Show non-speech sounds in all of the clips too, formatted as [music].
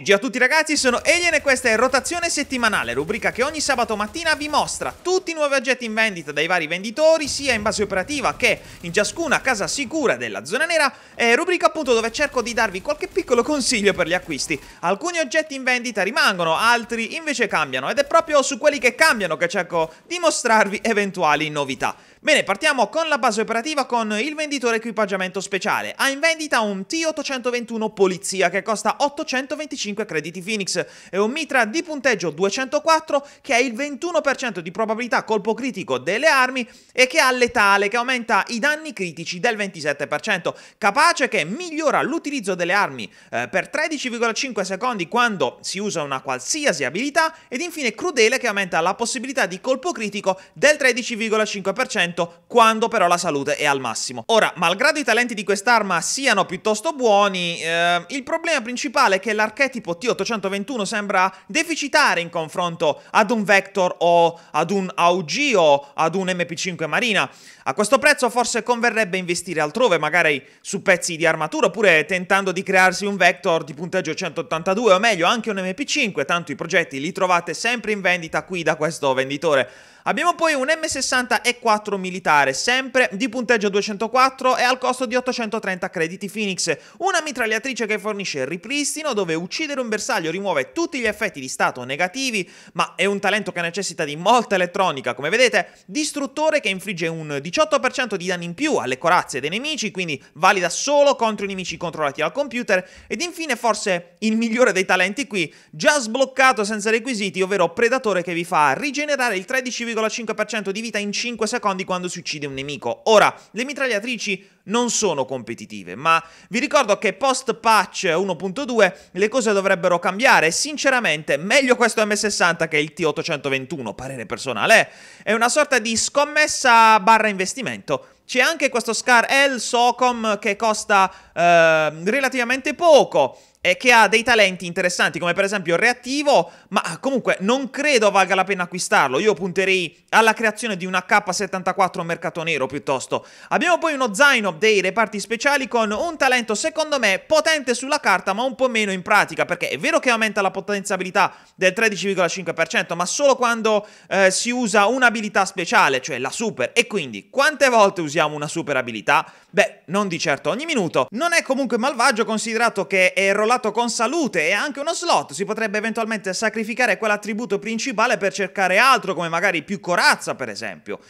GG a tutti ragazzi, sono Alien e questa è Rotazione Settimanale, rubrica che ogni sabato mattina vi mostra tutti i nuovi oggetti in vendita dai vari venditori, sia in base operativa che in ciascuna casa sicura della zona nera, e rubrica appunto dove cerco di darvi qualche piccolo consiglio per gli acquisti. Alcuni oggetti in vendita rimangono, altri invece cambiano, ed è proprio su quelli che cambiano che cerco di mostrarvi eventuali novità. Bene, partiamo con la base operativa con il venditore equipaggiamento speciale. Ha in vendita un T821 Polizia che costa 825 25 crediti Phoenix e un mitra di punteggio 204 che ha il 21% di probabilità colpo critico delle armi e che ha letale che aumenta i danni critici del 27%, capace che migliora l'utilizzo delle armi eh, per 13,5 secondi quando si usa una qualsiasi abilità ed infine crudele che aumenta la possibilità di colpo critico del 13,5% quando però la salute è al massimo. Ora, malgrado i talenti di quest'arma siano piuttosto buoni, eh, il problema principale è che l'archetto tipo T821 sembra deficitare in confronto ad un Vector o ad un AUG o ad un MP5 Marina. A questo prezzo forse converrebbe investire altrove, magari su pezzi di armatura, oppure tentando di crearsi un Vector di punteggio 182 o meglio anche un MP5, tanto i progetti li trovate sempre in vendita qui da questo venditore. Abbiamo poi un M60 E4 militare, sempre di punteggio 204 e al costo di 830 crediti Phoenix, una mitragliatrice che fornisce il ripristino dove uccidere un bersaglio rimuove tutti gli effetti di stato negativi, ma è un talento che necessita di molta elettronica, come vedete, distruttore che infligge un 18% di danni in più alle corazze dei nemici, quindi valida solo contro i nemici controllati dal computer, ed infine forse il migliore dei talenti qui, già sbloccato senza requisiti, ovvero predatore che vi fa rigenerare il 13 1,5% di vita in 5 secondi quando si uccide un nemico. Ora, le mitragliatrici non sono competitive, ma vi ricordo che post patch 1.2 le cose dovrebbero cambiare. Sinceramente, meglio questo M60 che il T821, parere personale. Eh. È una sorta di scommessa barra investimento. C'è anche questo Scar L Socom che costa eh, relativamente poco e che ha dei talenti interessanti, come per esempio reattivo, ma comunque non credo valga la pena acquistarlo. Io punterei alla creazione di una K74 mercato nero piuttosto. Abbiamo poi uno zaino dei reparti speciali con un talento secondo me potente sulla carta, ma un po' meno in pratica, perché è vero che aumenta la potenziabilità del 13,5%, ma solo quando eh, si usa un'abilità speciale, cioè la super. E quindi, quante volte usiamo una super abilità? Beh, non di certo ogni minuto. Non è comunque malvagio considerato che è rollato controllato con salute e anche uno slot, si potrebbe eventualmente sacrificare quell'attributo principale per cercare altro come magari più corazza per esempio.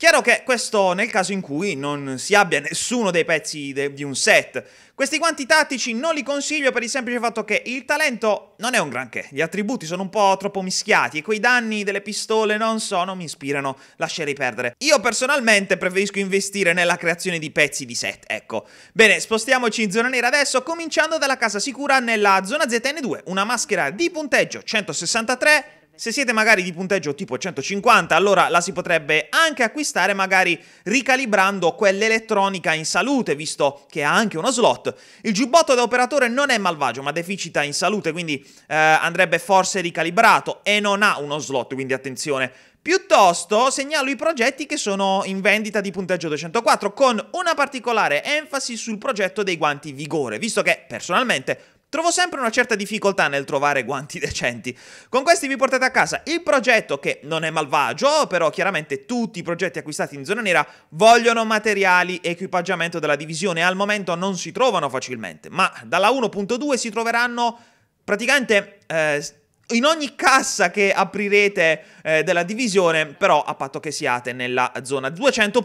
Chiaro che questo nel caso in cui non si abbia nessuno dei pezzi de di un set. Questi guanti tattici non li consiglio per il semplice fatto che il talento non è un granché, gli attributi sono un po' troppo mischiati e quei danni delle pistole non sono, mi ispirano, lascerei perdere. Io personalmente preferisco investire nella creazione di pezzi di set, ecco. Bene, spostiamoci in zona nera adesso, cominciando dalla casa sicura nella zona ZN2, una maschera di punteggio 163 se siete magari di punteggio tipo 150, allora la si potrebbe anche acquistare magari ricalibrando quell'elettronica in salute, visto che ha anche uno slot. Il giubbotto da operatore non è malvagio, ma deficita in salute, quindi eh, andrebbe forse ricalibrato e non ha uno slot, quindi attenzione. Piuttosto segnalo i progetti che sono in vendita di punteggio 204 con una particolare enfasi sul progetto dei guanti vigore, visto che personalmente Trovo sempre una certa difficoltà nel trovare guanti [laughs] decenti. Con questi vi portate a casa il progetto che non è malvagio, però chiaramente tutti i progetti acquistati in zona nera vogliono materiali e equipaggiamento della divisione e al momento non si trovano facilmente, ma dalla 1.2 si troveranno praticamente... Eh, in ogni cassa che aprirete eh, della divisione, però a patto che siate nella zona 200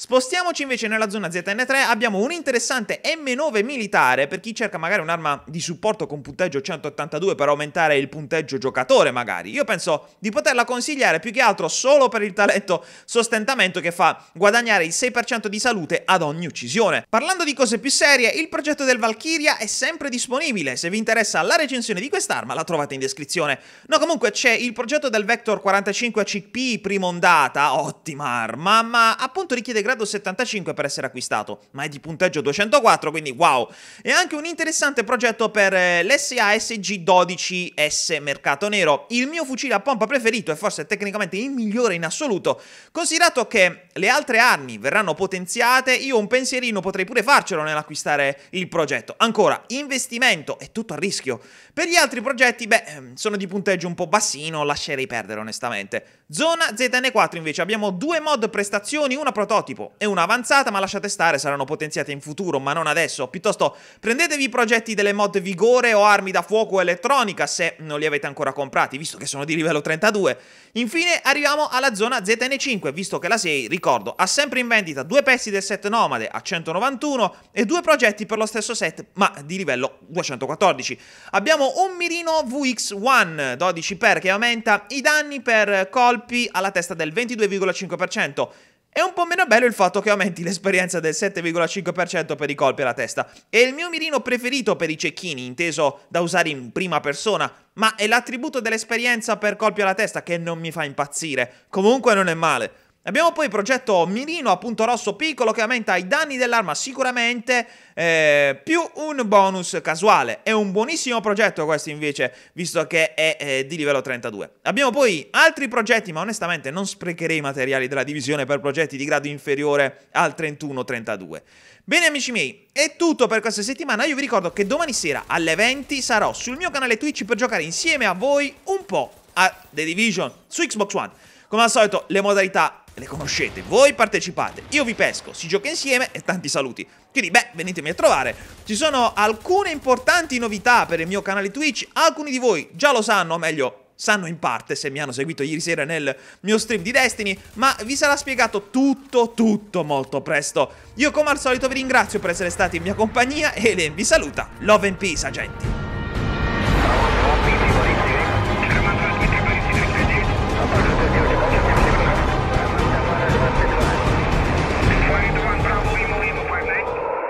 Spostiamoci invece nella zona ZN3, abbiamo un interessante M9 militare per chi cerca magari un'arma di supporto con punteggio 182 per aumentare il punteggio giocatore magari. Io penso di poterla consigliare più che altro solo per il talento sostentamento che fa guadagnare il 6% di salute ad ogni uccisione. Parlando di cose più serie, il progetto del Valkyria è sempre disponibile, se vi interessa la recensione di quest'arma la trovate in descrizione. No comunque c'è il progetto del Vector 45 CP prima ondata, ottima arma, ma appunto richiede grado 75 per essere acquistato, ma è di punteggio 204, quindi wow! E anche un interessante progetto per eh, l'SASG 12S Mercato Nero, il mio fucile a pompa preferito e forse tecnicamente il migliore in assoluto. Considerato che le altre armi verranno potenziate, io un pensierino potrei pure farcelo nell'acquistare il progetto. Ancora, investimento è tutto a rischio. Per gli altri progetti, beh, ehm, sono di punteggio un po' bassino, lascerei perdere onestamente. Zona ZN4 invece abbiamo due mod prestazioni, una prototipo tipo è un'avanzata ma lasciate stare, saranno potenziate in futuro ma non adesso, piuttosto prendetevi i progetti delle mod vigore o armi da fuoco o elettronica se non li avete ancora comprati visto che sono di livello 32. Infine arriviamo alla zona ZN5 visto che la 6, ricordo, ha sempre in vendita due pezzi del set Nomade a 191 e due progetti per lo stesso set ma di livello 214. Abbiamo un mirino VX1 12 per che aumenta i danni per colpi alla testa del 22,5%, è un po' meno bello il fatto che aumenti l'esperienza del 7,5% per i colpi alla testa. È il mio mirino preferito per i cecchini, inteso da usare in prima persona, ma è l'attributo dell'esperienza per colpi alla testa che non mi fa impazzire. Comunque non è male. Abbiamo poi il progetto mirino a punto rosso piccolo che aumenta i danni dell'arma sicuramente eh, più un bonus casuale. È un buonissimo progetto questo invece visto che è eh, di livello 32. Abbiamo poi altri progetti ma onestamente non sprecherei i materiali della divisione per progetti di grado inferiore al 31-32. Bene amici miei, è tutto per questa settimana. Io vi ricordo che domani sera alle 20 sarò sul mio canale Twitch per giocare insieme a voi un po' a The Division su Xbox One. Come al solito le modalità le conoscete, voi partecipate, io vi pesco, si gioca insieme e tanti saluti. Quindi, beh, venitemi a trovare. Ci sono alcune importanti novità per il mio canale Twitch, alcuni di voi già lo sanno, o meglio, sanno in parte se mi hanno seguito ieri sera nel mio stream di Destiny, ma vi sarà spiegato tutto, tutto molto presto. Io come al solito vi ringrazio per essere stati in mia compagnia e Elen vi saluta. Love and peace, agenti!